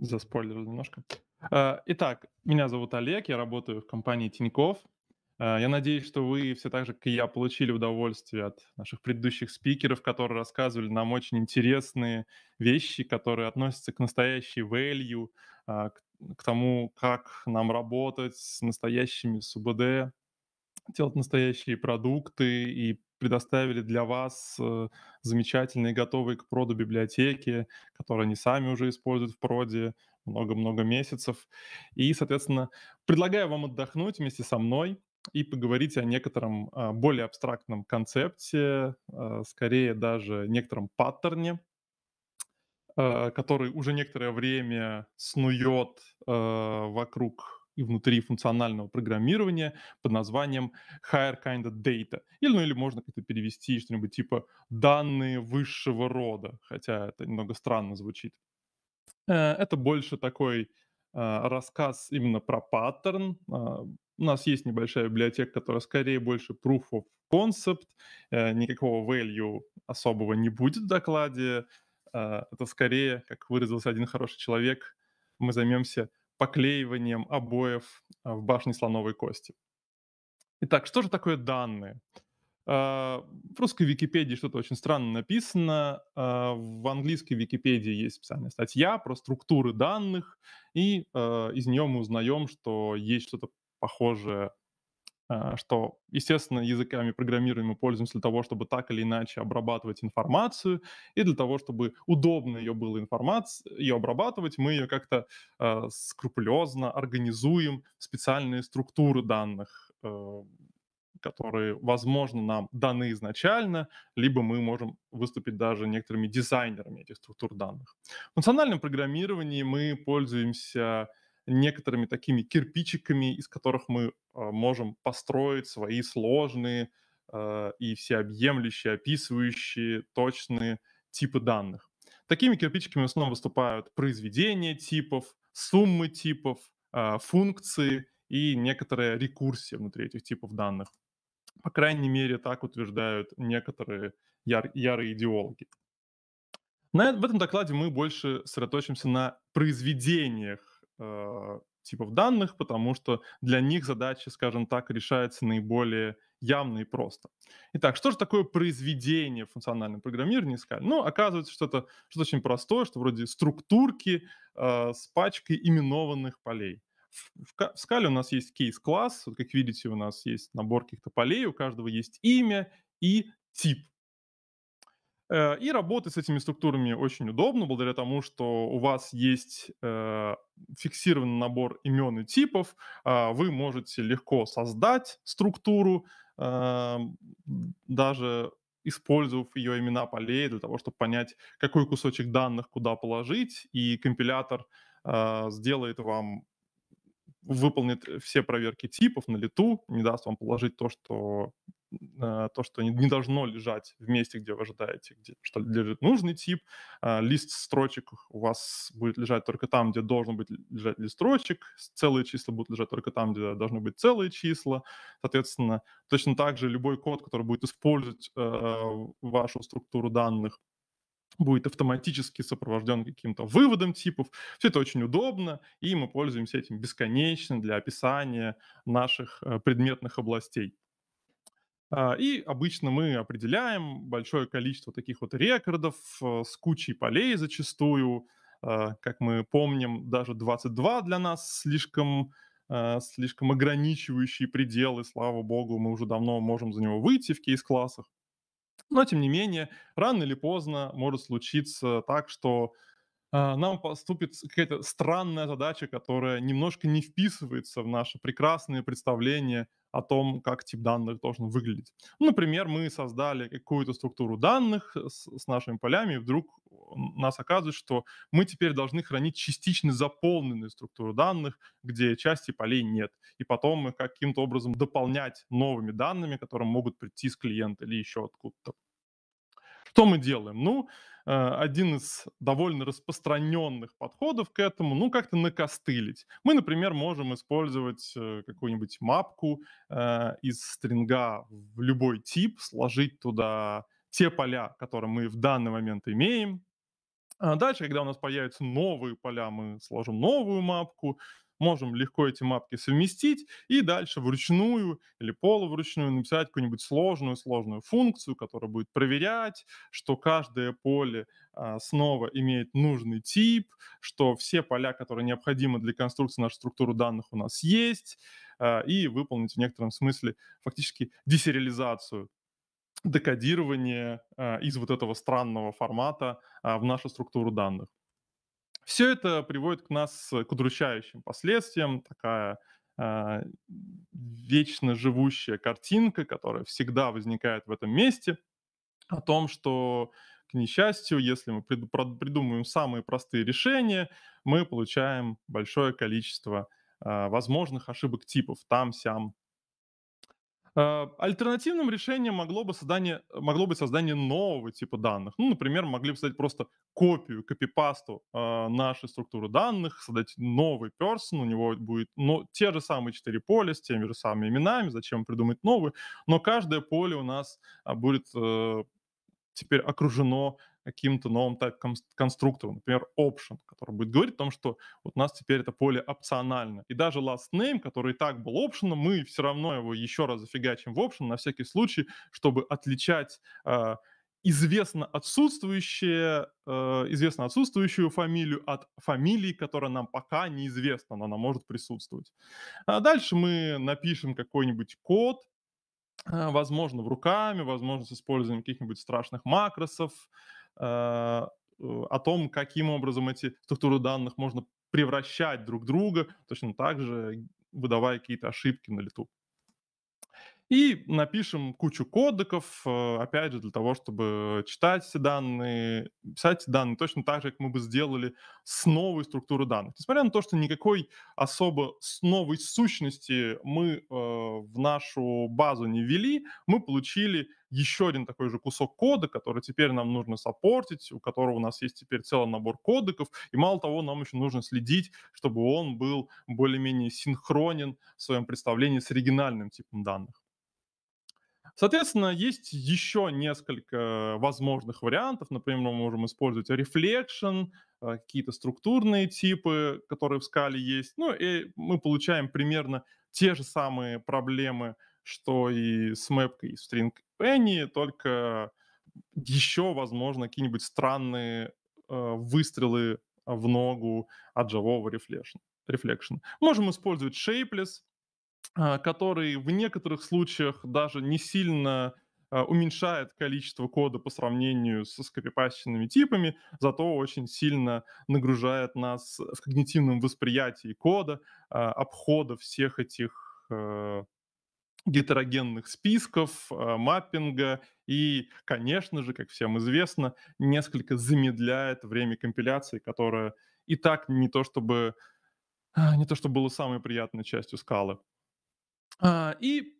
За Заспойлерил немножко. А, итак, меня зовут Олег, я работаю в компании Тиньков. А, я надеюсь, что вы все так же, как и я, получили удовольствие от наших предыдущих спикеров, которые рассказывали нам очень интересные вещи, которые относятся к настоящей value, а, к тому, как нам работать с настоящими СУБД, делать настоящие продукты и предоставили для вас э, замечательные, готовые к проду библиотеки, которые они сами уже используют в проде много-много месяцев. И, соответственно, предлагаю вам отдохнуть вместе со мной и поговорить о некотором а, более абстрактном концепте, а, скорее даже некотором паттерне, а, который уже некоторое время снует вокруг и внутри функционального программирования под названием higher kind of data. Или, ну, или можно как-то перевести что-нибудь типа данные высшего рода, хотя это немного странно звучит. Э, это больше такой а, рассказ именно про паттерн. А, у нас есть небольшая библиотека, которая скорее больше proof of concept, э, никакого value особого не будет в докладе. Э, это скорее, как выразился один хороший человек, мы займемся поклеиванием обоев а, в башне слоновой кости. Итак, что же такое данные? А, в русской Википедии что-то очень странно написано. А, в английской Википедии есть специальная статья про структуры данных, и из нее мы узнаем, что есть что-то похожее а, что, естественно, языками программирования мы пользуемся для того, чтобы так или иначе обрабатывать информацию, и для того, чтобы удобно ее было информацию, ее обрабатывать, мы ее как-то э, а, скрупулезно организуем в специальные структуры данных, э, которые, возможно, нам даны изначально, либо мы можем выступить даже некоторыми дизайнерами этих структур данных. В функциональном программировании мы пользуемся некоторыми такими кирпичиками, из которых мы а, можем построить свои сложные а, и всеобъемлющие, описывающие точные типы данных. Такими кирпичиками в основном выступают произведения типов, суммы типов, а, функции и некоторая рекурсия внутри этих типов данных. По крайней мере, так утверждают некоторые яр- ярые идеологи. На, в этом докладе мы больше сосредоточимся на произведениях Э, типов данных, потому что для них задача, скажем так, решается наиболее явно и просто. Итак, что же такое произведение функционального программирования? программировании искали? Ну, оказывается, что это что-то очень простое, что вроде структурки э, с пачкой именованных полей. В, в, в скале у нас есть кейс-класс, вот как видите, у нас есть набор каких-то полей, у каждого есть имя и тип. Э, и работать с этими структурами очень удобно, благодаря тому, что у вас есть э, фиксированный набор имен и типов. А, вы можете легко создать структуру, э, даже использовав ее имена полей для того, чтобы понять, какой кусочек данных куда положить, и компилятор сделает вам выполнит э, все проверки типов на лету, не даст вам положить то, что а, то, что не должно лежать в месте, где вы ожидаете, где что лежит нужный тип. А, лист строчек у вас будет лежать только там, где должен быть лежать лист строчек. Целые числа будут лежать только там, где должны быть целые числа. Соответственно, точно так же любой код, который будет использовать э, вашу структуру данных, будет автоматически сопровожден каким-то выводом типов. Все это очень удобно, и мы пользуемся этим бесконечно для описания наших э, предметных областей. А, и обычно мы определяем большое количество таких вот рекордов э, с кучей полей зачастую. Э, как мы помним, даже 22 для нас слишком слишком ограничивающие пределы, слава богу, мы уже давно можем за него выйти в кейс-классах. Но, тем не менее, рано или поздно может случиться так, что а, нам поступит какая-то странная задача, которая немножко не вписывается в наше прекрасное представление о том, как тип данных должен выглядеть. Ну, например, мы создали какую-то структуру данных с, с нашими полями, и вдруг нас оказывает, что мы теперь должны хранить частично заполненную структуру данных, где части полей нет, и потом мы каким-то образом дополнять новыми данными, которые могут прийти с клиента или еще откуда-то. Что мы делаем? Ну, Э, один из довольно распространенных подходов к этому, ну, как-то накостылить. Мы, например, можем использовать э, какую-нибудь мапку э, из стринга в любой тип, сложить туда те поля, которые мы в данный момент имеем. А дальше, когда у нас появятся новые поля, мы сложим новую мапку, можем легко эти мапки совместить и дальше вручную или полувручную написать какую-нибудь сложную-сложную функцию, которая будет проверять, что каждое поле а, снова имеет нужный тип, что все поля, которые необходимы для конструкции нашей структуры данных у нас есть, а, и выполнить в некотором смысле фактически десериализацию декодирование а, из вот этого странного формата в нашу структуру данных. Все это приводит к нас э, к удручающим последствиям, такая э, вечно живущая картинка, которая всегда возникает в этом месте, о том, что к несчастью, если мы придумываем самые простые решения, мы получаем большое количество э, возможных ошибок типов там, сям Э, альтернативным решением могло, бы создание, э, могло быть создание нового типа данных. Ну, например, могли бы создать просто копию, копипасту э, нашей структуры данных, создать новый person, у него будет но, ну, те же самые четыре поля с теми же самыми именами, зачем придумать новые, но каждое поле у нас а, будет э, теперь окружено каким-то новым конструктором, например, option, который будет говорить о том, что вот у нас теперь это поле опционально. И даже last name, который и так был option, мы все равно его еще раз зафигачим в option на всякий случай, чтобы отличать а, известно отсутствующее, э, известно отсутствующую фамилию от фамилии, которая нам пока неизвестна, но она может присутствовать. А дальше мы напишем какой-нибудь код, а, возможно, в руками, возможно, с использованием каких-нибудь страшных макросов, Э, э, о том, каким образом эти структуры данных можно превращать друг друга, точно так же выдавая какие-то ошибки на лету и напишем кучу кодеков, э, опять же, для того, чтобы читать все данные, писать данные точно так же, как мы бы сделали с новой структурой данных. Несмотря на то, что никакой особо с новой сущности мы э, в нашу базу не ввели, мы получили еще один такой же кусок кода, который теперь нам нужно саппортить, у которого у нас есть теперь целый набор кодеков, и мало того, нам еще нужно следить, чтобы он был более-менее синхронен в своем представлении с оригинальным типом данных. Соответственно, есть еще несколько возможных вариантов. Например, мы можем использовать reflection, э, какие-то структурные типы, которые в скале есть. Ну, и мы получаем примерно те же самые проблемы, что и с мэпкой и string any, только еще, возможно, какие-нибудь странные э, выстрелы в ногу от живого reflection. reflection. Можем использовать shapeless, а, который в некоторых случаях даже не сильно а, уменьшает количество кода по сравнению со скопипащенными типами, зато очень сильно нагружает нас в когнитивном восприятии кода, а, обхода всех этих э, гетерогенных списков, маппинга и, конечно же, как всем известно, несколько замедляет время компиляции, которое и так не то чтобы не то, что было самой приятной частью скалы. А, и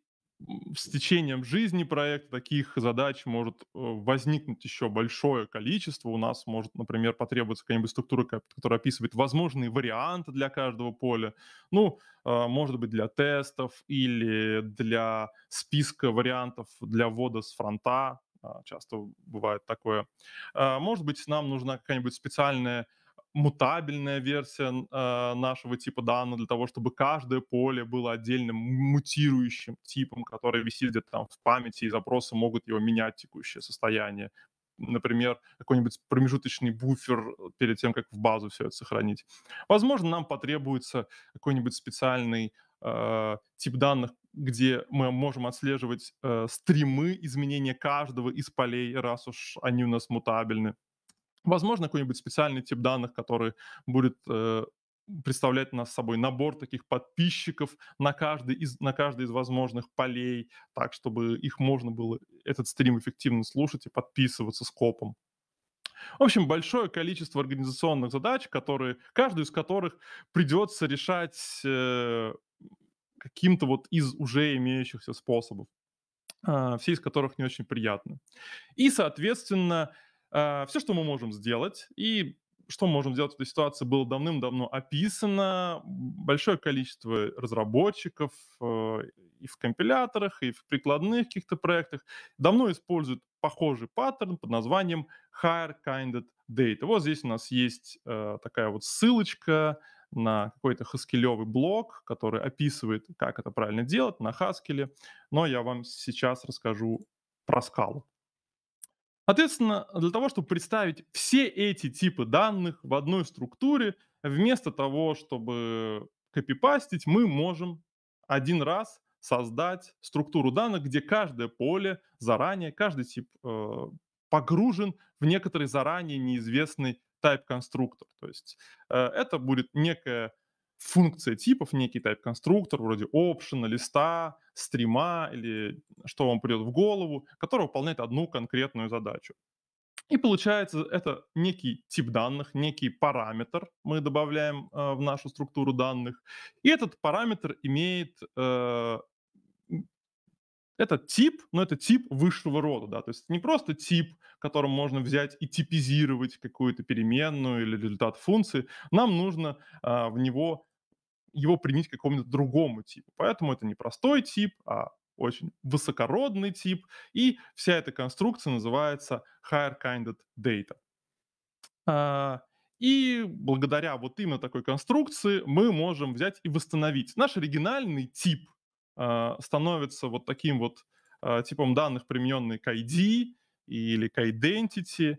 с течением жизни проекта таких задач может э, возникнуть еще большое количество. У нас может, например, потребоваться какая-нибудь структура, которая описывает возможные варианты для каждого поля. Ну, а, может быть, для тестов или для списка вариантов для ввода с фронта. А, часто бывает такое. Может быть, нам нужна какая-нибудь специальная мутабельная версия э, нашего типа данных для того, чтобы каждое поле было отдельным мутирующим типом, который висит где-то там в памяти, и запросы могут его менять текущее состояние. Например, какой-нибудь промежуточный буфер э, перед тем, как в базу все это сохранить. Возможно, нам потребуется какой-нибудь специальный э, тип данных, где мы можем отслеживать э, стримы изменения каждого из полей, раз уж они у нас мутабельны. Возможно, какой-нибудь специальный тип данных, который будет э, представлять нас собой набор таких подписчиков на каждый из, на каждый из возможных полей, так, чтобы их можно было, этот стрим эффективно слушать и подписываться с копом. В общем, большое количество организационных задач, которые, каждую из которых придется решать э, каким-то вот из уже имеющихся способов, э, все из которых не очень приятны. И, соответственно, э, Э, Все, что мы можем сделать, и что мы можем сделать в этой ситуации, было давным-давно описано. Большое количество разработчиков э, и в компиляторах, и в прикладных каких-то проектах давно используют похожий паттерн под названием higher kinded data. Вот здесь у нас есть э, такая вот ссылочка на какой-то хаскелевый блок, который описывает, как это правильно делать на хаскеле, но я вам сейчас расскажу про скалу. Соответственно, для того, чтобы представить все эти типы данных в одной структуре, вместо того, чтобы копипастить, мы можем один раз создать структуру данных, где каждое поле заранее, каждый тип э, погружен в некоторый заранее неизвестный type конструктор. То есть э, это будет некая функция типов, некий тип конструктор вроде option, листа, стрима или что вам придет в голову, который выполняет одну конкретную задачу. И получается, это некий тип данных, некий параметр мы добавляем э, в нашу структуру данных. И этот параметр имеет... Э, это тип, но это тип высшего рода, да, то есть не просто тип, которым можно взять и типизировать какую-то переменную или результат функции, нам нужно э, в него его применить к какому-то другому типу. Поэтому это не простой тип, а очень высокородный тип, и вся эта конструкция называется higher-kinded data. А, и благодаря вот именно такой конструкции мы можем взять и восстановить. Наш оригинальный тип а, становится вот таким вот а, типом данных, примененный к ID или к identity.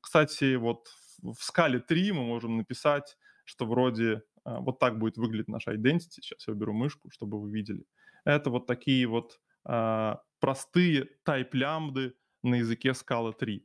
Кстати, вот в скале 3 мы можем написать, что вроде а, вот так будет выглядеть наша identity. Сейчас я уберу мышку, чтобы вы видели. Это вот такие вот а, простые тайп-лямбды на языке Scala 3.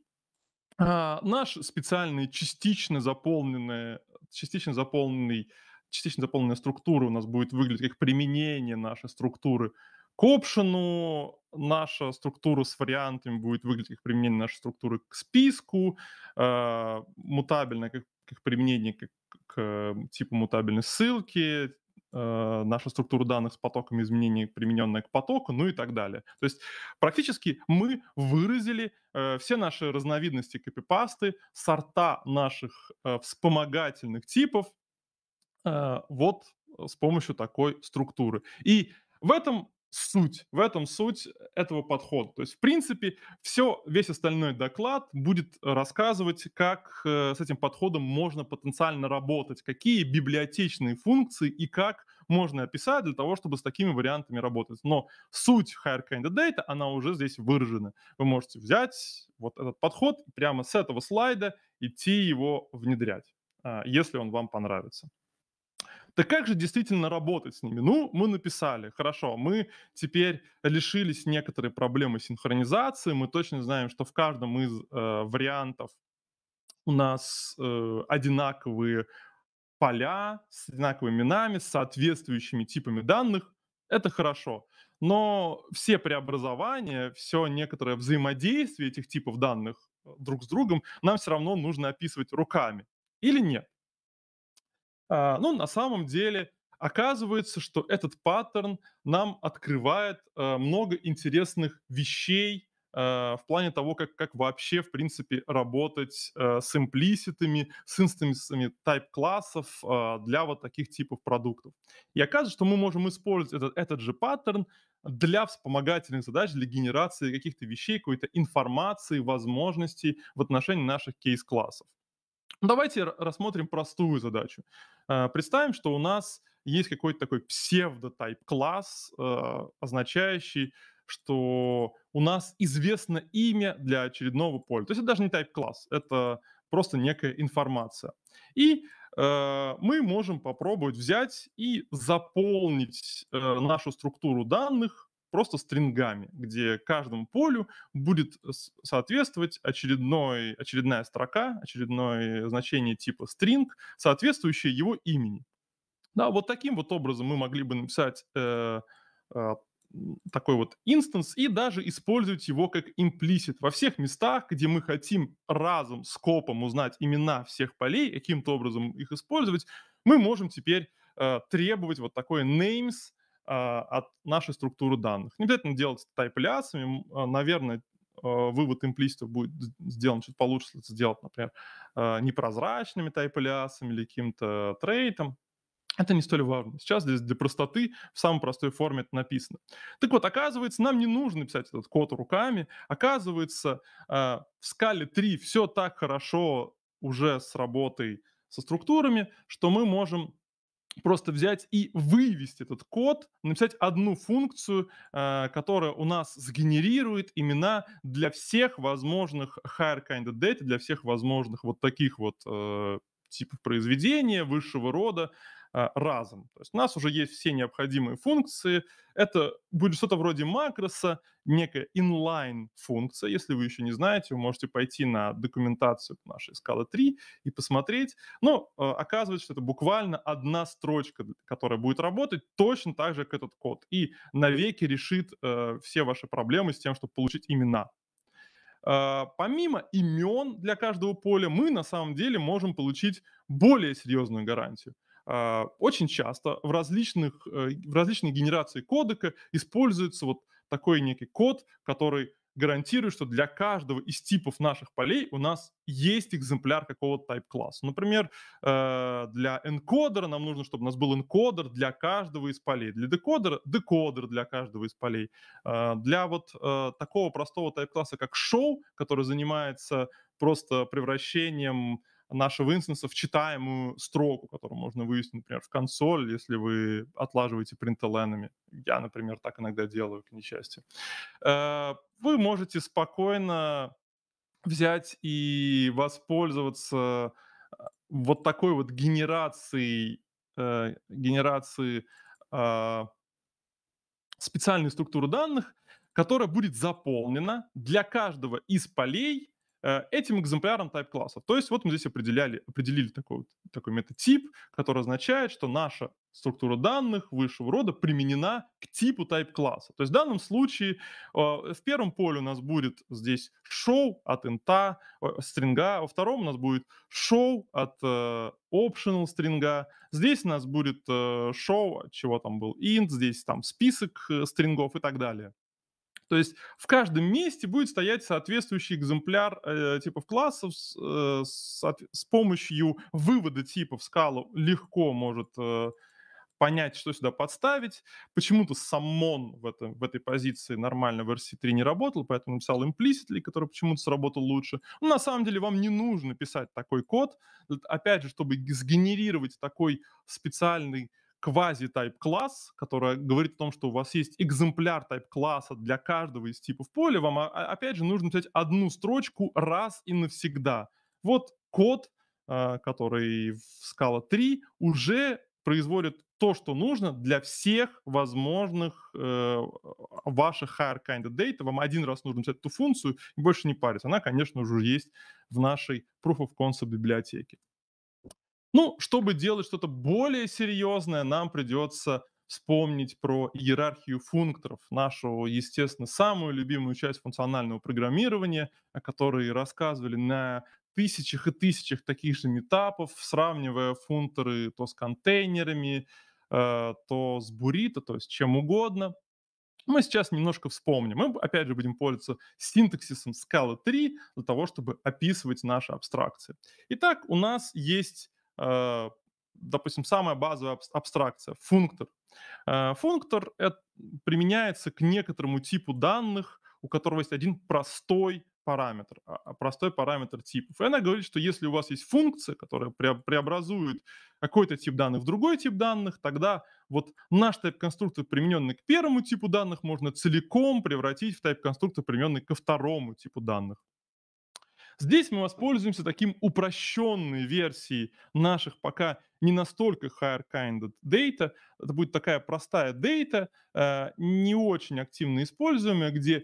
А, наш специальный частично заполненный, частично заполненный частично заполненная структура у нас будет выглядеть как применение нашей структуры к опшену, наша структура с вариантами будет выглядеть как применение нашей структуры к списку, э, мутабельно как, как применение как к эм, типу мутабельной ссылки, э, наша структура данных с потоками изменений, примененная к потоку, ну и так далее. То есть практически мы выразили э, все наши разновидности копипасты, сорта наших э, вспомогательных типов вот с помощью такой структуры. И в этом суть, в этом суть этого подхода. То есть, в принципе, все, весь остальной доклад будет рассказывать, как э, с этим подходом можно потенциально работать, какие библиотечные функции и как можно описать для того, чтобы с такими вариантами работать. Но суть hire candidate, она уже здесь выражена. Вы можете взять вот этот подход прямо с этого слайда идти его внедрять, э, если он вам понравится. Так как же действительно работать с ними? Ну, мы написали, хорошо, мы теперь лишились некоторой проблемы синхронизации, мы точно знаем, что в каждом из э, вариантов у нас э, одинаковые поля с одинаковыми именами, с соответствующими типами данных. Это хорошо. Но все преобразования, все некоторое взаимодействие этих типов данных э, друг с другом нам все равно нужно описывать руками. Или нет? А, ну, на самом деле, оказывается, что этот паттерн нам открывает э, много интересных вещей э, в плане того, как, как вообще, в принципе, работать э, с имплиситами, с инстансами тайп-классов для вот таких типов продуктов. И оказывается, что мы можем использовать этот, этот же паттерн для вспомогательных задач, для генерации каких-то вещей, какой-то информации, возможностей в отношении наших кейс-классов. Ну, давайте рассмотрим простую задачу. Э, представим, что у нас есть какой-то такой псевдотайп-класс, э, означающий, что у нас известно имя для очередного поля. То есть это даже не тайп-класс, это просто некая информация. И э, мы можем попробовать взять и заполнить нашу структуру данных просто стрингами, где каждому полю будет э, соответствовать очередной, очередная строка, очередное значение типа string, соответствующее его имени. Да, вот таким вот образом мы могли бы написать э, э, такой вот инстанс и даже использовать его как имплисит. Во всех местах, где мы хотим разом, скопом узнать имена всех полей, каким-то образом их использовать, мы можем теперь э, требовать вот такой names а, от нашей структуры данных. Не обязательно делать это тайпляцами, а, наверное, а, вывод имплистов будет сделан чуть получше, сделать, например, непрозрачными тайпляцами или каким-то трейтом. Это не столь важно. Сейчас здесь для простоты в самой простой форме это написано. Так вот, оказывается, нам не нужно писать этот код руками. Оказывается, в скале 3 все так хорошо уже с работой со структурами, что мы можем просто взять и вывести этот код, написать одну функцию, э, которая у нас сгенерирует имена для всех возможных higher kind of data, для всех возможных вот таких вот э, типов произведения высшего рода, а, разом. То есть у нас уже есть все необходимые функции. Это будет что-то вроде макроса, некая inline-функция. Если вы еще не знаете, вы можете пойти на документацию нашей скалы 3 и посмотреть. Но а, оказывается, что это буквально одна строчка, которая будет работать точно так же, как этот код. И навеки решит э, все ваши проблемы с тем, чтобы получить имена. А, помимо имен для каждого поля, мы на самом деле можем получить более серьезную гарантию. А, очень часто в, различных, э, в различных генерации кодека используется вот такой некий код, который гарантирует, что для каждого из типов наших полей у нас есть экземпляр какого-то type-класса. Например, э, для энкодера нам нужно, чтобы у нас был энкодер для каждого из полей. Для декодера — декодер для каждого из полей. Э, для вот такого простого type-класса, как show, который занимается просто превращением нашего инстанса в читаемую строку, которую можно вывести, например, в консоль, если вы отлаживаете принтлнами. Я, например, так иногда делаю, к несчастью. Э, вы можете спокойно взять и воспользоваться э, вот такой вот генерацией, э, генерацией специальной структуры данных, которая будет заполнена для каждого из полей Э, этим экземпляром type классов. То есть вот мы здесь определяли, определили такой, вот, такой метатип, который означает, что наша структура данных высшего рода применена к типу type класса. То есть в данном случае э, в первом поле у нас будет здесь show от инта, э, стринга, во втором у нас будет show от optional стринга, здесь у нас будет show, от чего там был int, здесь там список стрингов и так далее. То есть в каждом месте будет стоять соответствующий экземпляр э, типов классов с, э, с, с помощью вывода типов скалу легко может э, понять, что сюда подставить. Почему-то саммон в, этом, в этой позиции нормально в RC3 не работал, поэтому написал implicitly, который почему-то сработал лучше. Но ну, на самом деле вам не нужно писать такой код. Опять же, чтобы сгенерировать такой специальный квази-тайп-класс, которая говорит о том, что у вас есть экземпляр тайп-класса для каждого из типов поля, вам, а, а, опять же, нужно взять одну строчку раз и навсегда. Вот код, а, который в скала 3 уже производит то, что нужно для всех возможных э, ваших higher candidate. Вам один раз нужно взять эту функцию и больше не париться. Она, конечно уже есть в нашей Proof of Concept библиотеке. Ну, чтобы делать что-то более серьезное, нам придется вспомнить про иерархию функторов, нашего, естественно, самую любимую часть функционального программирования, о которой рассказывали на тысячах и тысячах таких же метапов, сравнивая функторы то с контейнерами, э, то с буррито, то есть чем угодно. Мы сейчас немножко вспомним. Мы, опять же, будем пользоваться синтаксисом Scala 3 для того, чтобы описывать наши абстракции. Итак, у нас есть Э, допустим, самая базовая абстракция, функтор. Э, функтор применяется к некоторому типу данных, у которого есть один простой параметр, а, а простой параметр типов. И она говорит, что если у вас есть функция, которая преобразует какой-то тип данных в другой тип данных, тогда вот наш тайп-конструктор, примененный к первому типу данных, можно целиком превратить в тайп-конструктор, примененный ко второму типу данных. Здесь мы воспользуемся таким упрощенной версией наших пока не настолько higher-kinded data. Это будет такая простая data, э, не очень активно используемая, где э,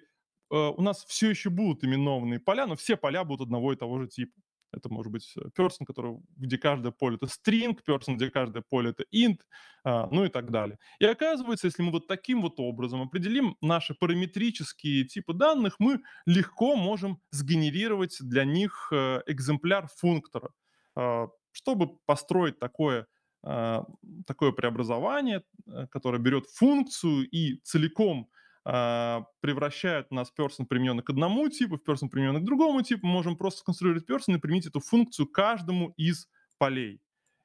у нас все еще будут именованные поля, но все поля будут одного и того же типа. Это может быть person, э, который, где каждое поле это string, person, где каждое поле это int, а, ну и так далее. И оказывается, если мы вот таким вот образом определим наши параметрические типы данных, мы легко можем сгенерировать для них э, экземпляр функтора. А, чтобы построить такое а, такое преобразование, э, которое берет функцию и целиком а, превращают нас person, примененный к одному типу, в person, примененный к другому типу. Мы можем просто сконструировать person и применить эту функцию каждому из полей.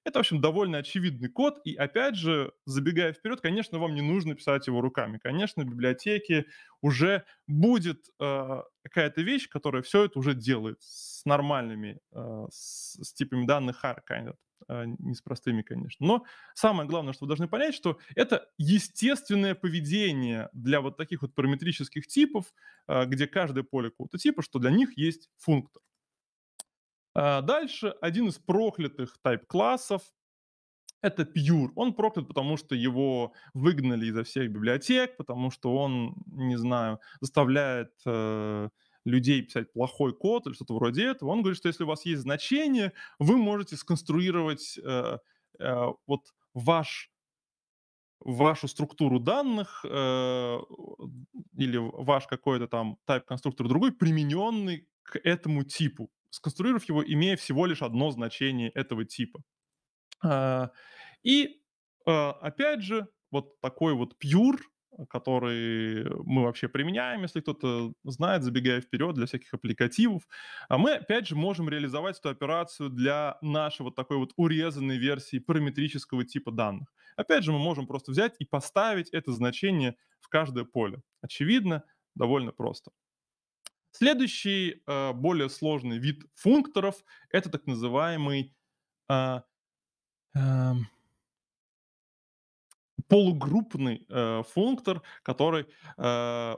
Это, в общем, довольно очевидный код, и опять же, забегая вперед, конечно, вам не нужно писать его руками. Конечно, в библиотеке уже будет э, какая-то вещь, которая все это уже делает с нормальными, э, с, с типами данных hard kind of не с простыми, конечно. Но самое главное, что вы должны понять, что это естественное поведение для вот таких вот параметрических типов, а, где каждое поле какого-то типа, что для них есть функтор. А, дальше один из проклятых тайп-классов — это Pure. Он проклят, потому что его выгнали изо всех библиотек, потому что он, не знаю, заставляет э, людей писать плохой код или что-то вроде этого. Он говорит, что если у вас есть значение, вы можете сконструировать э, э, вот ваш вашу структуру данных э, или ваш какой-то там тип конструктор другой, примененный к этому типу сконструировав его, имея всего лишь одно значение этого типа. А, и а, опять же, вот такой вот пьюр, который мы вообще применяем, если кто-то знает, забегая вперед для всяких аппликативов. А мы, опять же, можем реализовать эту операцию для нашей вот такой вот урезанной версии параметрического типа данных. Опять же, мы можем просто взять и поставить это значение в каждое поле. Очевидно, довольно просто. Следующий а, более сложный вид функторов – это так называемый а, эм, полугруппный э, функтор, который э,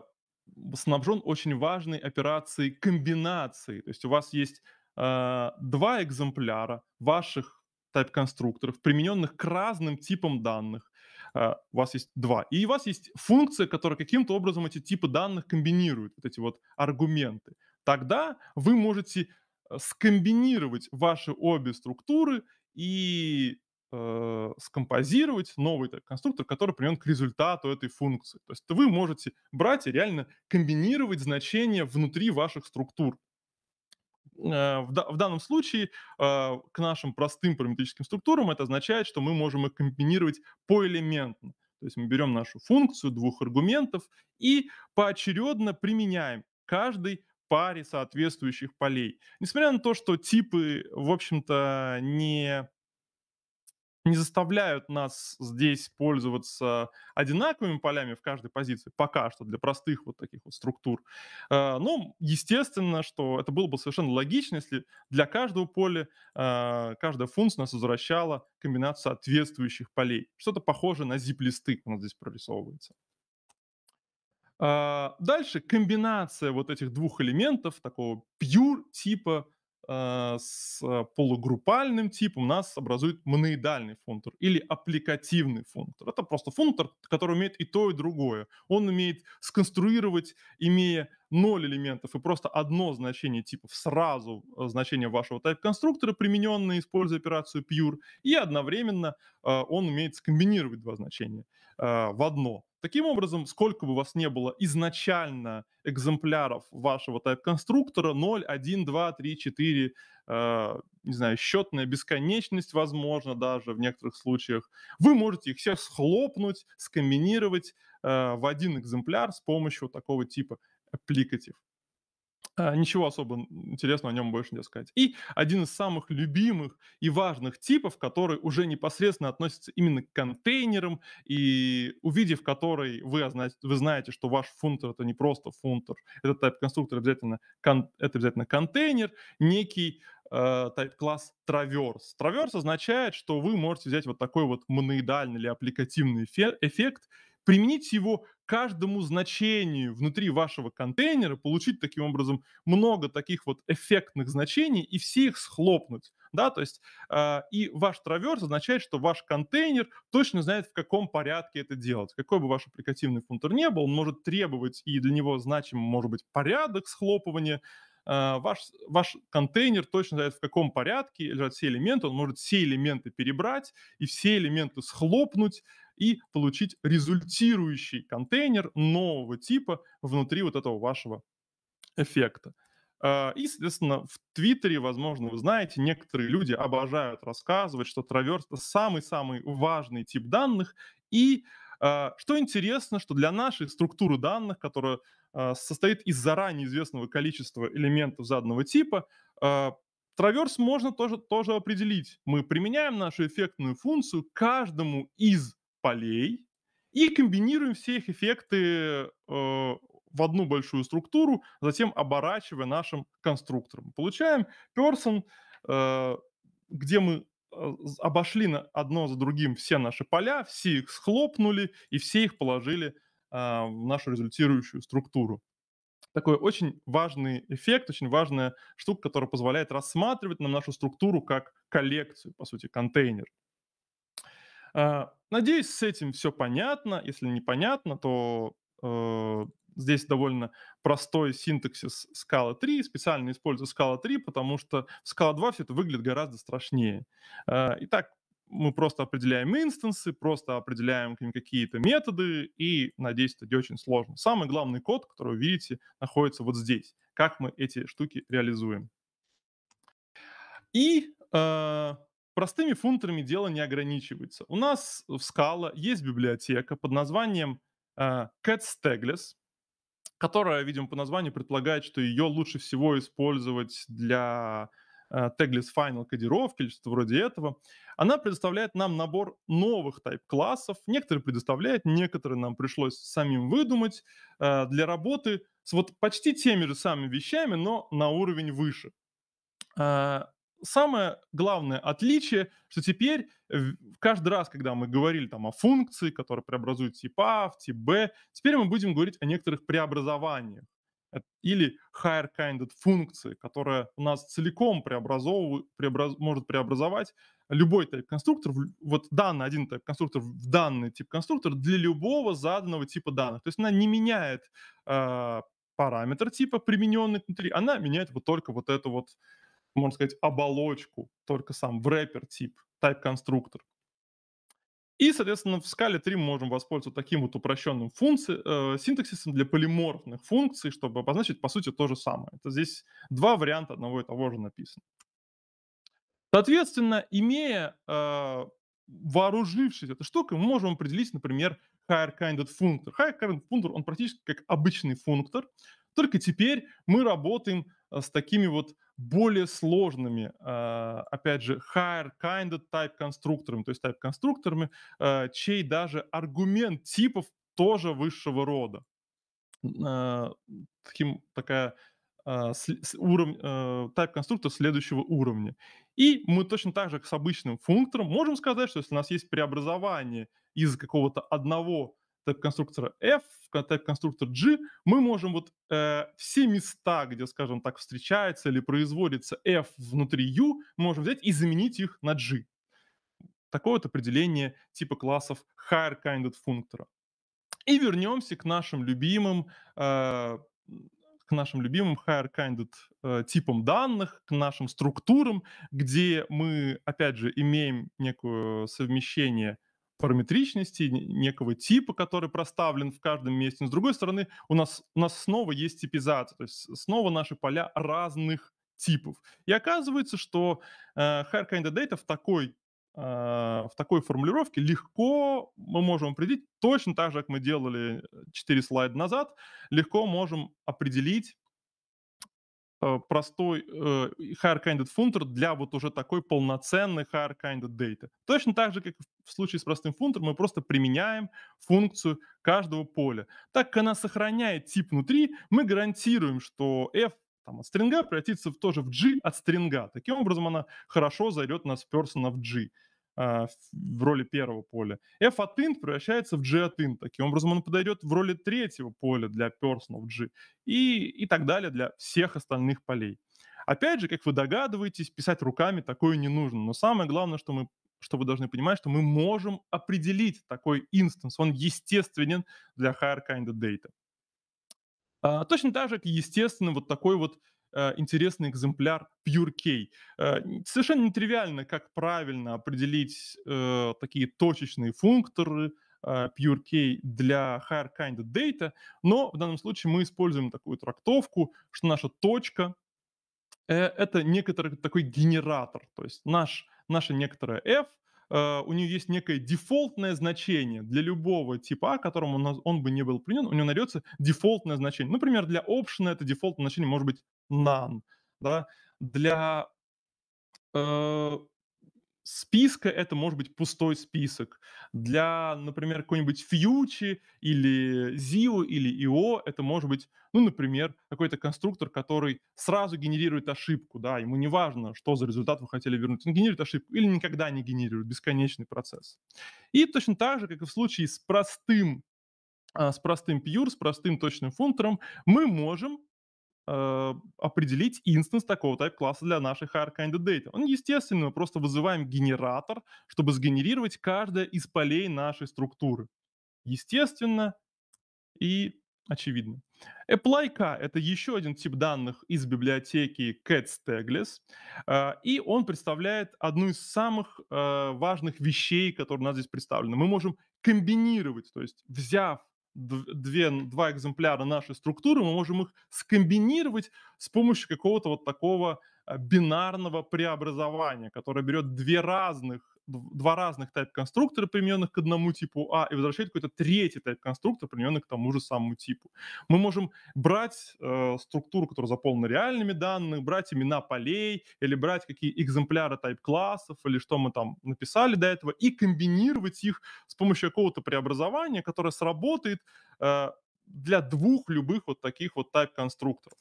снабжен очень важной операцией комбинации. То есть у вас есть э, два экземпляра ваших type-конструкторов, примененных к разным типам данных. А, у вас есть два. И у вас есть функция, которая каким-то образом эти типы данных комбинирует, вот эти вот аргументы. Тогда вы можете э, скомбинировать ваши обе структуры и э, скомпозировать новый конструктор, который приведен к результату этой функции. То есть вы можете брать и реально комбинировать значения внутри ваших структур. Э, в данном случае э, к нашим простым параметрическим структурам это означает, что мы можем их комбинировать поэлементно. То есть мы берем нашу функцию двух аргументов и поочередно применяем каждый паре соответствующих полей. Несмотря на то, что типы, в общем-то, не не заставляют нас здесь пользоваться одинаковыми полями в каждой позиции, пока что, для простых вот таких вот структур. Э, ну, естественно, что это было бы совершенно логично, если для каждого поля э, каждая функция нас возвращала комбинацию соответствующих полей. Что-то похожее на zip-листы у нас здесь прорисовывается. Э, дальше комбинация вот этих двух элементов, такого pure типа а, с а, полугруппальным типом нас образует моноидальный функтор или аппликативный функтор. Это просто функтор, который умеет и то, и другое. Он умеет сконструировать, имея ноль элементов и просто одно значение типов, сразу э, значение вашего type-конструктора, примененное, используя операцию pure, и одновременно а, он умеет скомбинировать два значения в одно. Таким образом, сколько бы у вас не было изначально экземпляров вашего тайп-конструктора, 0, 1, 2, 3, 4, э, не знаю, счетная бесконечность, возможно, даже в некоторых случаях, вы можете их всех схлопнуть, скомбинировать э, в один экземпляр с помощью такого типа аппликатив. А, ничего особо интересного о нем больше не сказать. И один из самых любимых и важных типов, который уже непосредственно относится именно к контейнерам, и увидев который, вы, вы знаете, что ваш фунтер — это не просто фунтер, это тайп-конструктор, обязательно, это обязательно контейнер, некий а, тайп-класс траверс. Траверс означает, что вы можете взять вот такой вот моноидальный или аппликативный эффект применить его каждому значению внутри вашего контейнера, получить таким образом много таких вот эффектных значений и все их схлопнуть. Да, то есть э, и ваш траверс означает, что ваш контейнер точно знает, в каком порядке это делать. Какой бы ваш аппликативный фунтер не был, он может требовать, и для него значим может быть порядок схлопывания, а, ваш, ваш контейнер точно знает, в каком порядке лежат все элементы, он может все элементы перебрать и все элементы схлопнуть, и получить результирующий контейнер нового типа внутри вот этого вашего эффекта. А, и, соответственно, в Твиттере, возможно, вы знаете, некоторые люди обожают рассказывать, что траверс — самый-самый важный тип данных. И а, что интересно, что для нашей структуры данных, которая а, состоит из заранее известного количества элементов заданного типа, траверс можно тоже, тоже определить. Мы применяем нашу эффектную функцию каждому из полей и комбинируем все их эффекты э, в одну большую структуру, затем оборачивая нашим конструктором. Получаем person, э, где мы э, обошли на одно за другим все наши поля, все их схлопнули и все их положили а, в нашу результирующую структуру. Такой очень важный эффект, очень важная штука, которая позволяет рассматривать нам нашу структуру как коллекцию, по сути, контейнер. А, Надеюсь, с этим все понятно. Если непонятно, то э, здесь довольно простой синтаксис Scala 3. Специально использую Scala 3, потому что в Scala 2 все это выглядит гораздо страшнее. Э, итак, мы просто определяем инстансы, просто определяем какие-то методы, и, надеюсь, это не очень сложно. Самый главный код, который вы видите, находится вот здесь. Как мы эти штуки реализуем. И э, простыми фунтерами дело не ограничивается. У нас в Scala есть библиотека под названием э, Cat которая, видимо, по названию предполагает, что ее лучше всего использовать для э, Tagless Final кодировки или что-то вроде этого. Она предоставляет нам набор новых тип классов Некоторые предоставляет, некоторые нам пришлось самим выдумать э, для работы с вот почти теми же самыми вещами, но на уровень выше. Э, самое главное отличие, что теперь каждый раз, когда мы говорили там о функции, которая преобразует тип А в тип Б, теперь мы будем говорить о некоторых преобразованиях или higher kind функции, которая у нас целиком преобразовывает, преобраз, может преобразовать любой тип конструктор, вот данный один тип конструктор в данный тип конструктор для любого заданного типа данных. То есть она не меняет э, параметр типа, примененный внутри, она меняет вот только вот это вот можно сказать, оболочку, только сам враппер тип, type-конструктор. И, соответственно, в скале 3 мы можем воспользоваться таким вот упрощенным функци... э, синтаксисом для полиморфных функций, чтобы обозначить, по сути, то же самое. Это здесь два варианта одного и того же написано. Соответственно, имея, э, вооружившись этой штукой, мы можем определить, например, higher-kinded functor. Higher-kinded functor, он практически как обычный функтор, только теперь мы работаем э, с такими вот более сложными, а, опять же, higher kind of type конструкторами, то есть type конструкторами, а, чей даже аргумент типов тоже высшего рода. А, таким, такая уровень, type конструктор следующего уровня. И мы точно так же с обычным функтором можем сказать, что если у нас есть преобразование из какого-то одного Тип конструктора F, тип конструктор G, мы можем вот э, все места, где, скажем так, встречается или производится F внутри U, можем взять и заменить их на G. Такое вот определение типа классов higher-kinded функтора. И вернемся к нашим любимым э, к нашим любимым higher-kinded э, типам данных, к нашим структурам, где мы, опять же, имеем некое совмещение – параметричности, некого типа, который проставлен в каждом месте. Но с другой стороны, у нас, у нас снова есть типизация, то есть снова наши поля разных типов. И оказывается, что э, higher kind в такой э, в такой формулировке легко мы можем определить, точно так же, как мы делали 4 э, слайда назад, легко можем определить Э, простой э, higher-kinded фунтер для вот уже такой полноценной higher-kinded data. Точно так же, как в случае с простым фунтером, мы просто применяем функцию каждого поля. Так как она сохраняет тип внутри, мы гарантируем, что f там, от стринга превратится в, тоже в g от стринга. Таким образом, она хорошо зайдет нас персона в g. А, в роли первого поля. F от int превращается в G от int. Таким образом, он подойдет в роли третьего поля для personal G и, и так далее для всех остальных полей. Опять же, как вы догадываетесь, писать руками такое не нужно. Но самое главное, что мы что вы должны понимать, что мы можем определить такой инстанс. Он естественен для higher kind of data. А, точно так же, как естественно, вот такой вот Э, интересный экземпляр PureK. Э, совершенно нетривиально, как правильно определить э, такие точечные функторы, PureK для higher kind of data, но в данном случае мы используем такую трактовку, что наша точка — это некоторый такой генератор, то есть наш, наша некоторая f, у нее есть некое дефолтное значение для любого типа, а, которому он, он бы не был принят, у него найдется дефолтное значение. Например, для option это дефолтное значение может быть нам, да, для э, списка это может быть пустой список. Для, например, какой-нибудь фьючи или зио или ио это может быть, ну, например, какой-то конструктор, который сразу генерирует ошибку, да, ему не важно, что за результат вы хотели вернуть, он генерирует ошибку или никогда не генерирует, бесконечный процесс. И точно так же, как и в случае с простым а, с простым пьюр, с простым точным функтором, мы можем Э, определить инстанс такого type класса для нашей hire candidate. Ну, естественно, мы просто вызываем генератор, чтобы сгенерировать каждое из полей нашей структуры. Естественно и очевидно. ApplyK — это еще один тип данных из библиотеки CatStagless, э, и он представляет одну из самых э, важных вещей, которые у нас здесь представлены. Мы можем комбинировать, то есть взяв две, два экземпляра нашей структуры, мы можем их скомбинировать с помощью какого-то вот такого а, бинарного преобразования, которое берет две разных два разных тайп-конструктора, примененных к одному типу А, и возвращает какой-то третий тайп-конструктор, примененный к тому же самому типу. Мы можем брать э, структуру, которая заполнена реальными данными, брать имена полей, или брать какие экземпляры тайп-классов, или что мы там написали до этого, и комбинировать их с помощью какого-то преобразования, которое сработает э, для двух любых вот таких вот тайп-конструкторов.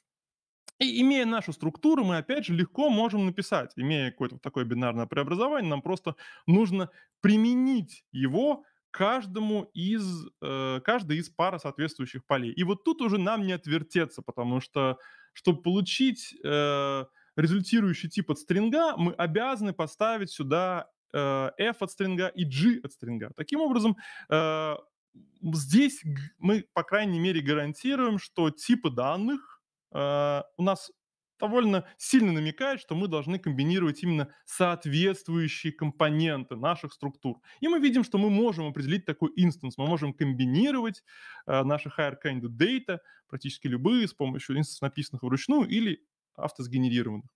И имея нашу структуру, мы опять же легко можем написать, имея какое-то такое бинарное преобразование, нам просто нужно применить его каждому из, э, каждой из пары соответствующих полей. И вот тут уже нам не отвертеться, потому что, чтобы получить э, результирующий тип от стринга, мы обязаны поставить сюда э, f от стринга и g от стринга. Таким образом, э, здесь мы, по крайней мере, гарантируем, что типы данных Э, у нас довольно сильно намекает, что мы должны комбинировать именно соответствующие компоненты наших структур. И мы видим, что мы можем определить такой инстанс, мы можем комбинировать э, наши higher candidate data, практически любые, с помощью инстансов, написанных вручную или автосгенерированных.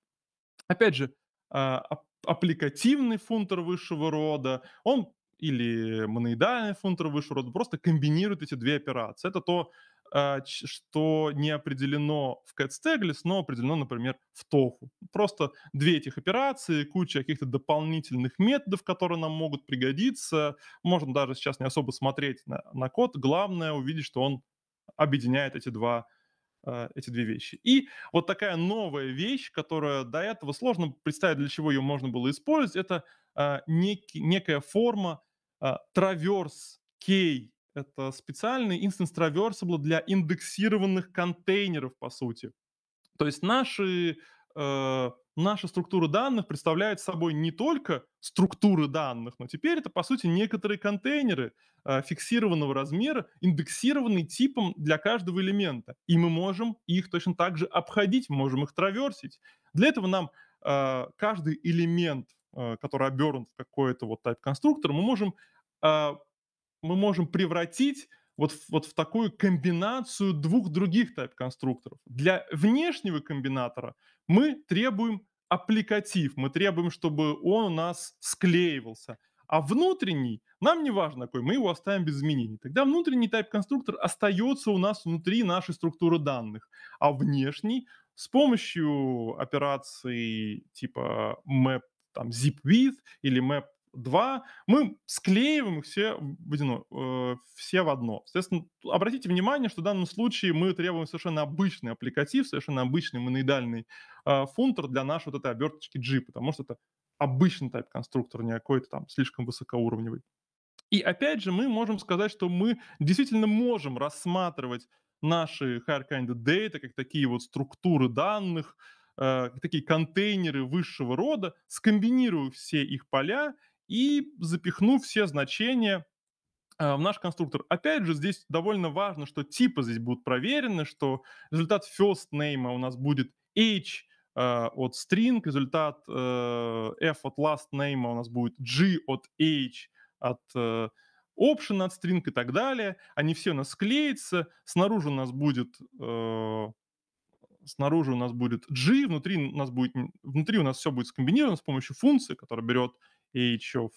Опять же, э, аппликативный фунтер высшего рода, он или моноидальный фунтер высшего рода просто комбинирует эти две операции. Это то, а, что не определено в Cat Staglis, но определено, например, в Tofu. Просто две этих операции, куча каких-то дополнительных методов, которые нам могут пригодиться. Можно даже сейчас не особо смотреть на, на код. Главное увидеть, что он объединяет эти два а, эти две вещи. И вот такая новая вещь, которая до этого сложно представить, для чего ее можно было использовать, это а, некий, некая форма траверс кей это специальный инстанс traversable для индексированных контейнеров, по сути. То есть наши, э, наша структура данных представляет собой не только структуры данных, но теперь это, по сути, некоторые контейнеры э, фиксированного размера, индексированные типом для каждого элемента. И мы можем их точно так же обходить, можем их траверсить. Для этого нам э, каждый элемент, э, который обернут в какой-то вот type конструктор, мы можем э, мы можем превратить вот, вот в такую комбинацию двух других тайп-конструкторов. Для внешнего комбинатора мы требуем аппликатив, мы требуем, чтобы он у нас склеивался. А внутренний, нам не важно какой, мы его оставим без изменений. Тогда внутренний тайп-конструктор остается у нас внутри нашей структуры данных, а внешний с помощью операций типа map там zip width или map два, мы склеиваем их все в, одно, э, все в одно. Соответственно, обратите внимание, что в данном случае мы требуем совершенно обычный аппликатив, совершенно обычный моноидальный э, а, фунтер для нашей вот этой оберточки G, потому что это обычный тип конструктор, не какой-то там слишком высокоуровневый. И опять же, мы можем сказать, что мы действительно можем рассматривать наши higher-kind data как такие вот структуры данных, э, такие контейнеры высшего рода, скомбинирую все их поля и запихну все значения а, в наш конструктор. Опять же, здесь довольно важно, что типы здесь будут проверены, что результат first name у нас будет h э, от string, результат э, f от last name у нас будет g от h от э, option от string и так далее. Они все у нас склеятся. Снаружи у нас будет э, снаружи у нас будет g, внутри у нас будет внутри у нас все будет скомбинировано с помощью функции, которая берет э, H of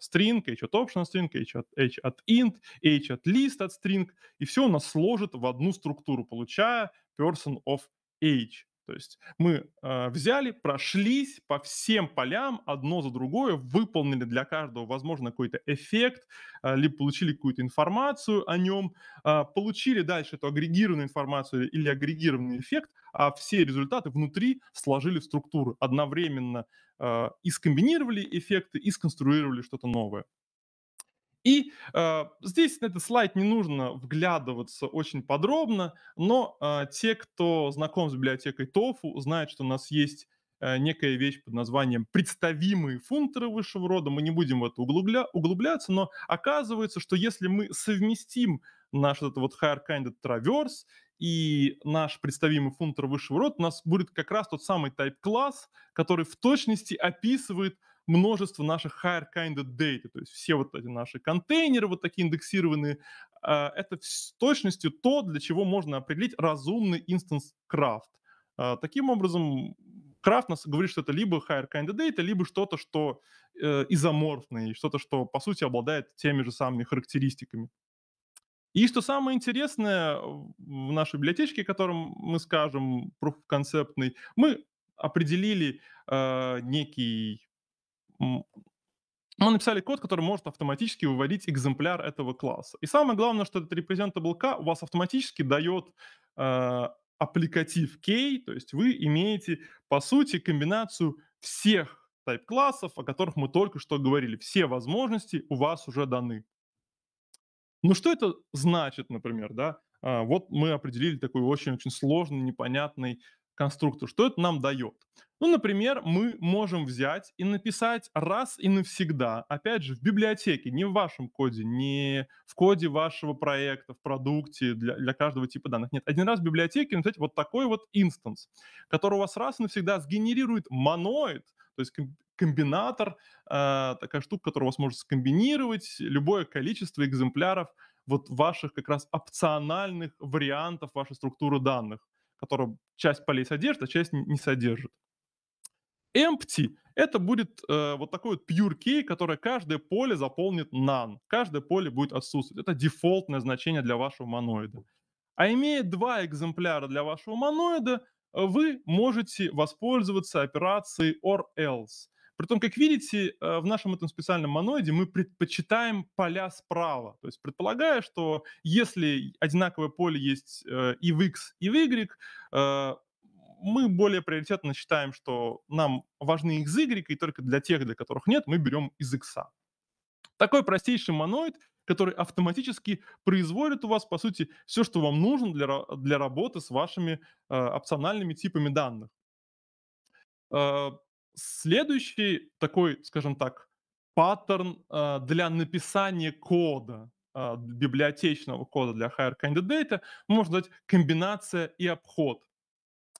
string, H от optional string, H от, H от int, H от list от string, и все у нас сложит в одну структуру, получая person of age. То есть мы э, взяли, прошлись по всем полям одно за другое, выполнили для каждого, возможно, какой-то эффект, э, либо получили какую-то информацию о нем, э, а, получили дальше эту агрегированную информацию или агрегированный эффект, а все результаты внутри сложили в структуру, одновременно э, и скомбинировали эффекты, и сконструировали что-то новое. И э, здесь на этот слайд не нужно вглядываться очень подробно, но э, те, кто знаком с библиотекой TOFU, знают, что у нас есть э, некая вещь под названием представимые функторы высшего рода. Мы не будем в это углубля- углубляться, но оказывается, что если мы совместим наш этот вот higher kind of traverse и наш представимый функтор высшего рода, у нас будет как раз тот самый type-класс, который в точности описывает множество наших higher kinded data, то есть все вот эти наши контейнеры, вот такие индексированные, а, это с точностью то, для чего можно определить разумный instance craft. А, таким образом, крафт нас говорит, что это либо higher kind of data, либо что-то, что э, изоморфное, что-то, что, по сути, обладает теми же самыми характеристиками. И что самое интересное, в нашей библиотечке, которым мы скажем, proof концептный, мы определили э, некий мы написали код, который может автоматически выводить экземпляр этого класса. И самое главное, что этот representable K у вас автоматически дает э, а, аппликатив K, то есть вы имеете, по сути, комбинацию всех тип классов, о которых мы только что говорили. Все возможности у вас уже даны. Ну что это значит, например, да? А, вот мы определили такой очень-очень сложный, непонятный конструктор. Что это нам дает? Ну, например, мы можем взять и написать раз и навсегда, опять же, в библиотеке, не в вашем коде, не в коде вашего проекта, в продукте для, для каждого типа данных. Нет, один раз в библиотеке написать вот такой вот инстанс, который у вас раз и навсегда сгенерирует моноид, то есть комбинатор, э, такая штука, которая у вас может скомбинировать любое количество экземпляров вот ваших как раз опциональных вариантов вашей структуры данных которая часть полей содержит, а часть не содержит. Empty — это будет э, вот такой вот pure key, который каждое поле заполнит none. Каждое поле будет отсутствовать. Это дефолтное значение для вашего моноида. А имея два экземпляра для вашего моноида, вы можете воспользоваться операцией or else. При том, как видите, э, в нашем этом специальном моноиде мы предпочитаем поля справа, то есть предполагая, что если одинаковое поле есть э, и в x, и в y, э, мы более приоритетно считаем, что нам важны x, y, и только для тех, для которых нет, мы берем из x. Такой простейший моноид, который автоматически производит у вас, по сути, все, что вам нужно для, для работы с вашими э, опциональными типами данных следующий такой, скажем так, паттерн э, для написания кода, э, библиотечного кода для Hire Candidate, можно дать комбинация и обход.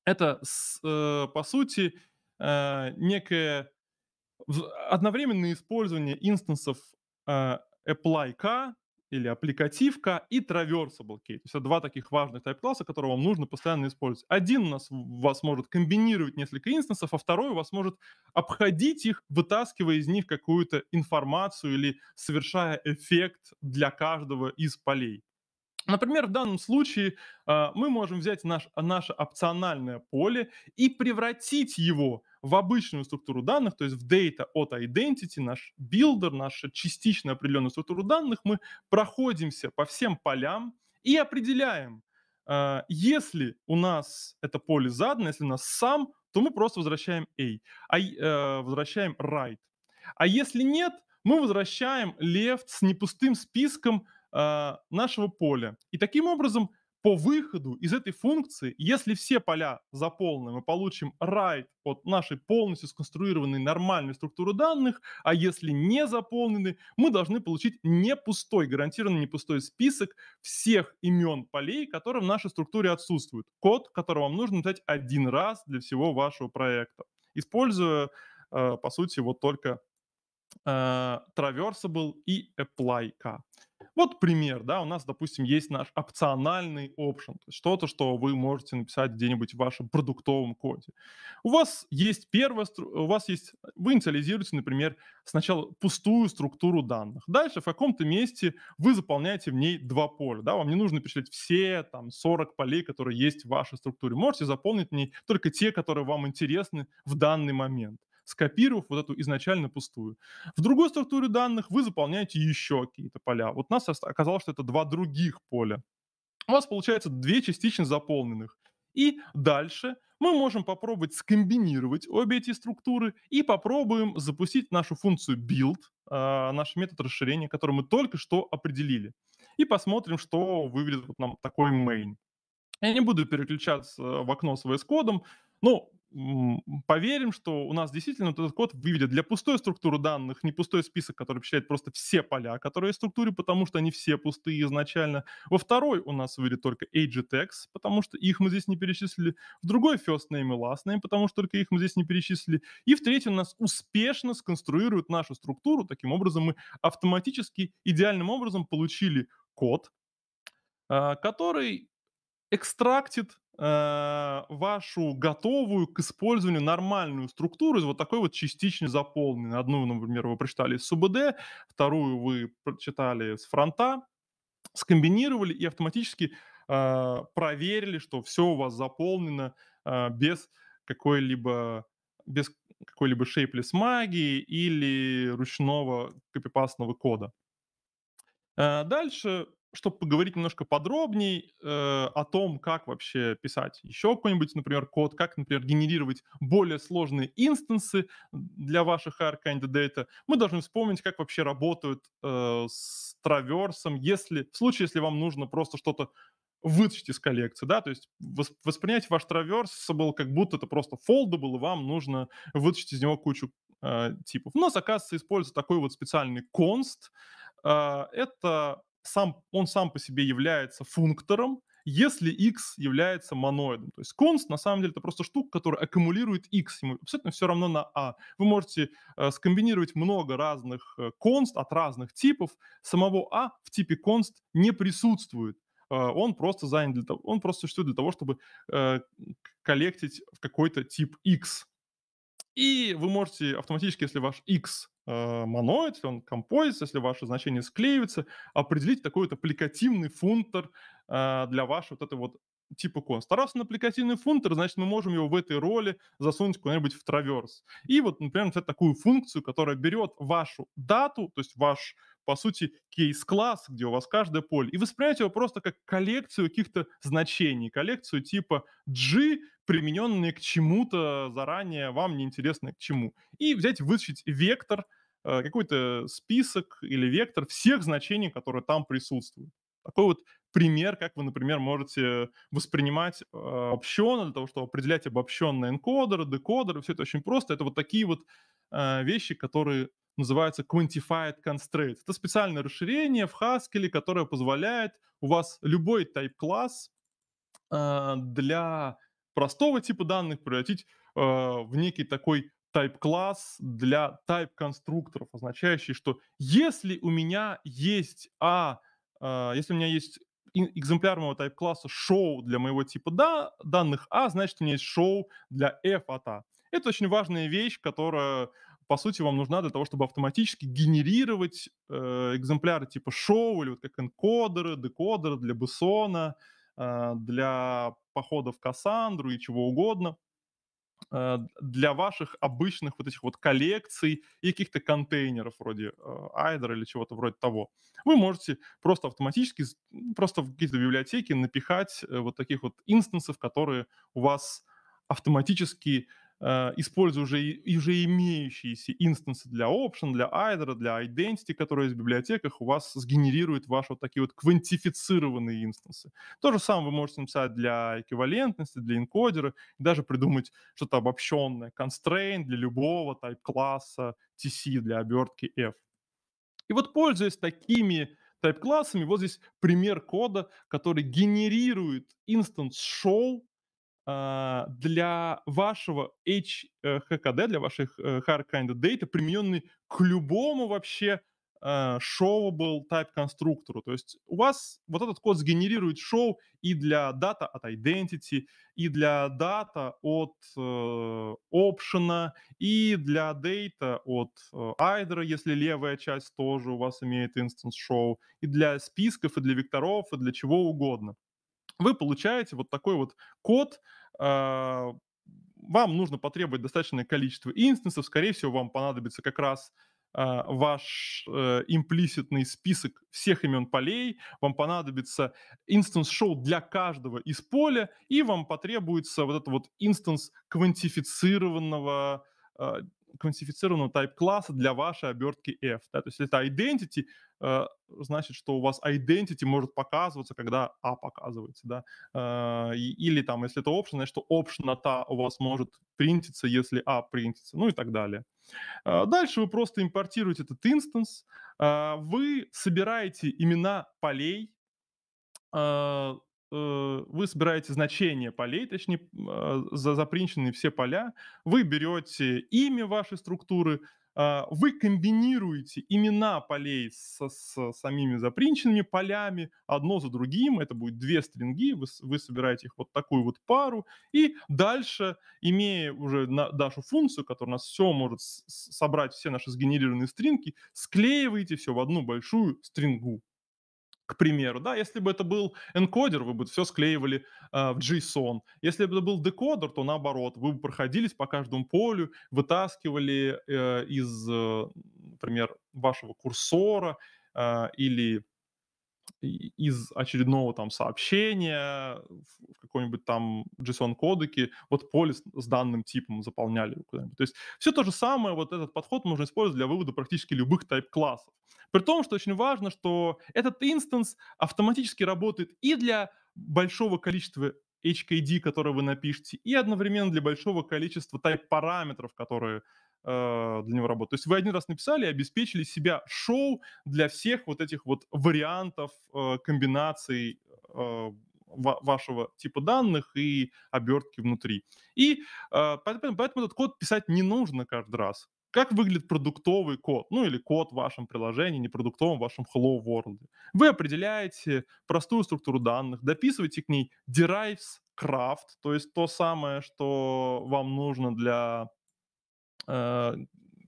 Это, с, э, по сути, э, некое одновременное использование инстансов э, apply K или аппликативка и traversable key. То есть это два таких важных тайп-класса, которые вам нужно постоянно использовать. Один у нас вас может комбинировать несколько инстансов, а второй у вас может обходить их, вытаскивая из них какую-то информацию или совершая эффект для каждого из полей. Например, в данном случае э, мы можем взять наш, наше опциональное поле и превратить его в обычную структуру данных, то есть в data от identity, наш билдер, наша частично определенную структуру данных, мы проходимся по всем полям и определяем, э, если у нас это поле задано, если у нас сам, то мы просто возвращаем A, а, э, возвращаем right. А если нет, мы возвращаем left с непустым списком э, нашего поля. И таким образом по выходу из этой функции, если все поля заполнены, мы получим write от нашей полностью сконструированной нормальной структуры данных, а если не заполнены, мы должны получить не пустой, гарантированно не пустой список всех имен полей, которые в нашей структуре отсутствуют. Код, который вам нужно написать один раз для всего вашего проекта, используя, э, по сути, вот только э, traversable и apply-к. Вот пример, да, у нас, допустим, есть наш опциональный option, то есть что-то, что вы можете написать где-нибудь в вашем продуктовом коде. У вас есть первая, у вас есть, вы инициализируете, например, сначала пустую структуру данных. Дальше в каком-то месте вы заполняете в ней два поля, да, вам не нужно перечислять все там 40 полей, которые есть в вашей структуре. Можете заполнить в ней только те, которые вам интересны в данный момент скопировав вот эту изначально пустую. В другой структуре данных вы заполняете еще какие-то поля. Вот у нас оказалось, что это два других поля. У вас получается две частично заполненных. И дальше мы можем попробовать скомбинировать обе эти структуры и попробуем запустить нашу функцию build, а, наш метод расширения, который мы только что определили. И посмотрим, что выведет вот нам такой main. Я не буду переключаться в окно с VS кодом ну поверим, что у нас действительно вот этот код выведет для пустой структуры данных, не пустой список, который впечатляет просто все поля, которые в структуре, потому что они все пустые изначально. Во второй у нас выведет только agetex, потому что их мы здесь не перечислили. В другой first name и last name, потому что только их мы здесь не перечислили. И в третьем у нас успешно сконструирует нашу структуру. Таким образом, мы автоматически, идеальным образом получили код, а, который экстрактит Э, вашу готовую к использованию нормальную структуру из вот такой вот частично заполненной. Одну, например, вы прочитали с СУБД, вторую вы прочитали с фронта, скомбинировали и автоматически э, проверили, что все у вас заполнено э, без какой-либо без какой-либо шейплес магии или ручного копипастного кода. Э, дальше чтобы поговорить немножко подробнее э, о том, как вообще писать еще какой-нибудь, например, код, как, например, генерировать более сложные инстансы для ваших HR кандидата, мы должны вспомнить, как вообще работают э, с траверсом, если, в случае, если вам нужно просто что-то вытащить из коллекции, да, то есть воспринять ваш траверс был как будто это просто foldable, и вам нужно вытащить из него кучу э, типов. Но оказывается используется такой вот специальный конст, э, это сам, он сам по себе является функтором, если x является моноидом. То есть конст, на самом деле, это просто штука, которая аккумулирует x. Ему абсолютно все равно на a. А. Вы можете э, скомбинировать много разных э, конст от разных типов. Самого a а в типе конст не присутствует. Э, он просто занят для того, он просто существует для того, чтобы э, коллектить в какой-то тип x. И вы можете автоматически, если ваш x Э, моно, если он композит, если ваши значения склеиваются, определить такой вот аппликативный фунтер э, для вашей вот этой вот типа конст. А раз аппликативный фунтер, значит, мы можем его в этой роли засунуть куда-нибудь в траверс. И вот, например, взять такую функцию, которая берет вашу дату, то есть ваш по сути, кейс-класс, где у вас каждое поле, и воспринимать его просто как коллекцию каких-то значений, коллекцию типа G, примененные к чему-то заранее вам неинтересно к чему. И взять, вытащить вектор, Э, какой-то список или вектор всех значений, которые там присутствуют. Такой вот пример, как вы, например, можете воспринимать э, обобщенно, для того, чтобы определять обобщенные энкодеры, декодеры, все это очень просто. Это вот такие вот э, вещи, которые называются Quantified Constraints. Это специальное расширение в Haskell, которое позволяет у вас любой type-класс для простого типа данных превратить в некий такой type-класс для type-конструкторов, означающий, что если у меня есть А, э, если у меня есть экземпляр моего type-класса show для моего типа да, данных А, значит, у меня есть show для F от А. Это очень важная вещь, которая, по сути, вам нужна для того, чтобы автоматически генерировать э, экземпляры типа show или вот как энкодеры, декодеры для бессона, э, для походов в Кассандру и чего угодно. Э, для ваших обычных вот этих вот коллекций и каких-то контейнеров вроде э, Айдера или чего-то вроде того. Вы можете просто автоматически, просто в какие-то библиотеки напихать э, вот таких вот инстансов, которые у вас автоматически Э, используя уже, уже имеющиеся инстансы для option, для either, для identity, которые есть в библиотеках, у вас сгенерирует ваши вот такие вот квантифицированные инстансы. То же самое вы можете написать для эквивалентности, для энкодера, даже придумать что-то обобщенное, constraint для любого type класса, TC для обертки F. И вот пользуясь такими type классами вот здесь пример кода, который генерирует инстанс show а, для вашего HKD, э, для ваших э, hard kind of data, примененный к любому вообще showable а, type конструктору. То есть у вас вот этот код сгенерирует show и для дата от identity, и для дата от э, option, и для data от э, either, если левая часть тоже у вас имеет instance show, и для списков, и для векторов, и для чего угодно вы получаете вот такой вот код, а, вам нужно потребовать достаточное количество инстансов, скорее всего, вам понадобится как раз а, ваш э, имплиситный список всех имен полей, вам понадобится инстанс шоу для каждого из поля, и вам потребуется вот этот вот инстанс квантифицированного а, квантифицированного type класса для вашей обертки F. Да? То есть это identity, Э, значит, что у вас identity может показываться, когда A «а» показывается, да, э, или там, если это option, значит, что option от A «а» у вас может принтиться, если A «а» принтится, ну и так далее. Э, дальше вы просто импортируете этот инстанс, вы собираете имена полей, вы собираете значения полей, точнее, запринченные все поля, вы берете имя вашей структуры, а, вы комбинируете имена полей со с самими запринченными полями одно за другим, это будет две стринги, вы, вы собираете их вот такую вот пару, и дальше, имея уже на, нашу функцию, которая у нас все может собрать все наши сгенерированные стринги, склеиваете все в одну большую стрингу к примеру, да, если бы это был энкодер, вы бы все склеивали э, в JSON. Если бы это был декодер, то наоборот, вы бы проходились по каждому полю, вытаскивали э, из, э, например, вашего курсора э, или из очередного там сообщения в какой-нибудь там JSON-кодеке, вот поле с данным типом заполняли куда-нибудь. То есть все то же самое, вот этот подход можно использовать для вывода практически любых тайп-классов. При том, что очень важно, что этот инстанс автоматически работает и для большого количества HKD, которые вы напишете, и одновременно для большого количества тайп-параметров, которые Э, для него работу. То есть вы один раз написали и обеспечили себя шоу для всех вот этих вот вариантов, э, комбинаций э, вашего типа данных и обертки внутри. И э, поэтому, поэтому этот код писать не нужно каждый раз. Как выглядит продуктовый код, ну или код в вашем приложении, не продуктовом, в вашем Hello World. Вы определяете простую структуру данных, дописываете к ней derives craft, то есть то самое, что вам нужно для Э,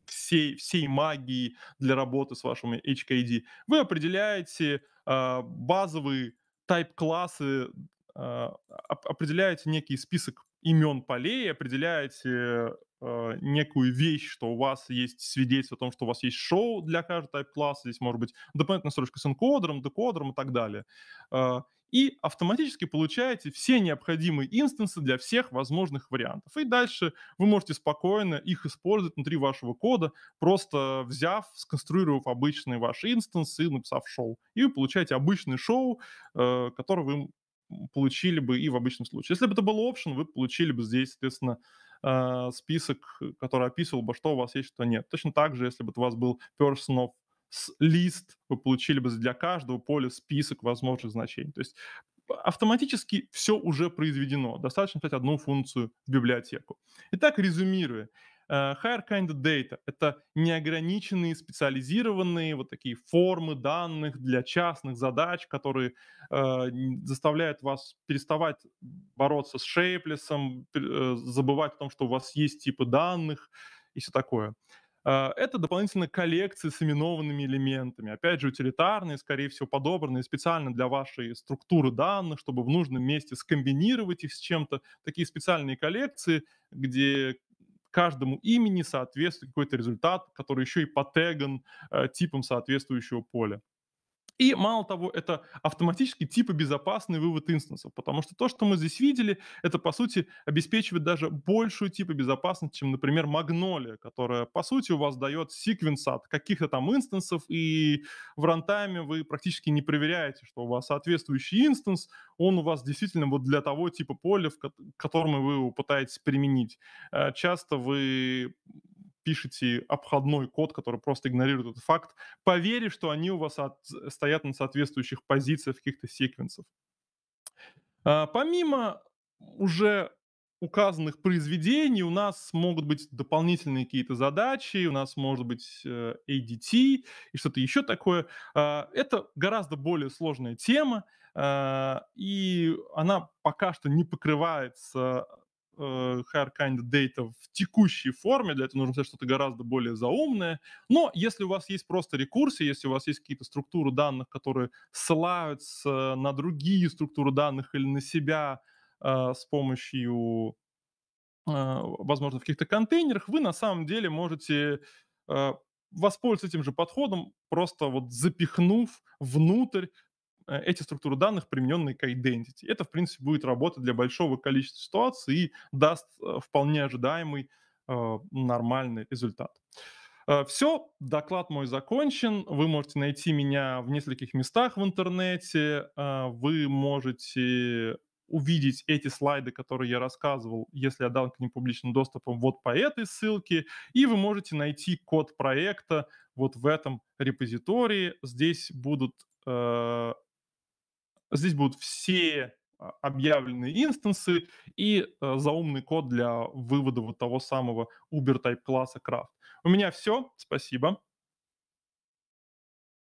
всей, всей магии для работы с вашим HKD. Вы определяете а, базовые тайп-классы, а, определяете некий список имен полей, определяете э, некую вещь, что у вас есть свидетельство о том, что у вас есть шоу для каждого тайп-класса, здесь может быть дополнительная строчка с энкодером, декодером и так далее. А, и автоматически получаете все необходимые инстансы для всех возможных вариантов. И дальше вы можете спокойно их использовать внутри вашего кода, просто взяв, сконструировав обычные ваши инстансы и написав шоу. И вы получаете обычный шоу, э, вы получили бы и в обычном случае. Если бы это был option, вы получили бы здесь, соответственно, э, список, который описывал бы, что у вас есть, что нет. Точно так же, если бы у вас был person of с лист, вы получили бы для каждого поля список возможных значений. То есть автоматически все уже произведено. Достаточно писать одну функцию в библиотеку. Итак, резюмируя, э, higher kind of data — это неограниченные специализированные вот такие формы данных для частных задач, которые э, заставляют вас переставать бороться с шейплесом, э, забывать о том, что у вас есть типы данных и все такое. А, это дополнительно коллекции с именованными элементами. Опять же, утилитарные, скорее всего, подобранные специально для вашей структуры данных, чтобы в нужном месте скомбинировать их с чем-то. Такие специальные коллекции, где каждому имени соответствует какой-то результат, который еще и потеган э, типом соответствующего поля. И мало того, это автоматически типа безопасный вывод инстансов, потому что то, что мы здесь видели, это, по сути, обеспечивает даже большую типа безопасность, чем, например, Magnolia, которая, по сути, у вас дает секвенс от каких-то там инстансов, и в рантайме вы практически не проверяете, что у вас соответствующий инстанс, он у вас действительно вот для того типа поля, к которому вы его пытаетесь применить. Э, часто вы пишете обходной код, который просто игнорирует этот факт, поверив, что они у вас от, э, стоят на соответствующих позициях каких-то секвенсов. А, помимо уже указанных произведений у нас могут быть дополнительные какие-то задачи, у нас может быть э, ADT и что-то еще такое. А, это гораздо более сложная тема, а, и она пока что не покрывается э, higher kind data в текущей форме, для этого нужно взять что-то гораздо более заумное. Но если у вас есть просто рекурсии, если у вас есть какие-то структуры данных, которые ссылаются на другие структуры данных или на себя э, с помощью, э, возможно, в каких-то контейнерах, вы на самом деле можете э, воспользоваться этим же подходом, просто вот запихнув внутрь Э, эти структуры данных, примененные к identity. Это, в принципе, будет работать для большого количества ситуаций и даст э, вполне ожидаемый э, нормальный результат. Все, доклад мой закончен. Вы можете найти меня в нескольких местах в интернете. Вы можете увидеть эти слайды, которые я рассказывал, если я дал к ним публичным доступом, вот по этой ссылке. И вы можете найти код проекта вот в этом репозитории. Здесь будут Здесь будут все а, объявленные инстансы и э, заумный код для вывода вот того самого Uber-type класса Craft. У меня все. Спасибо.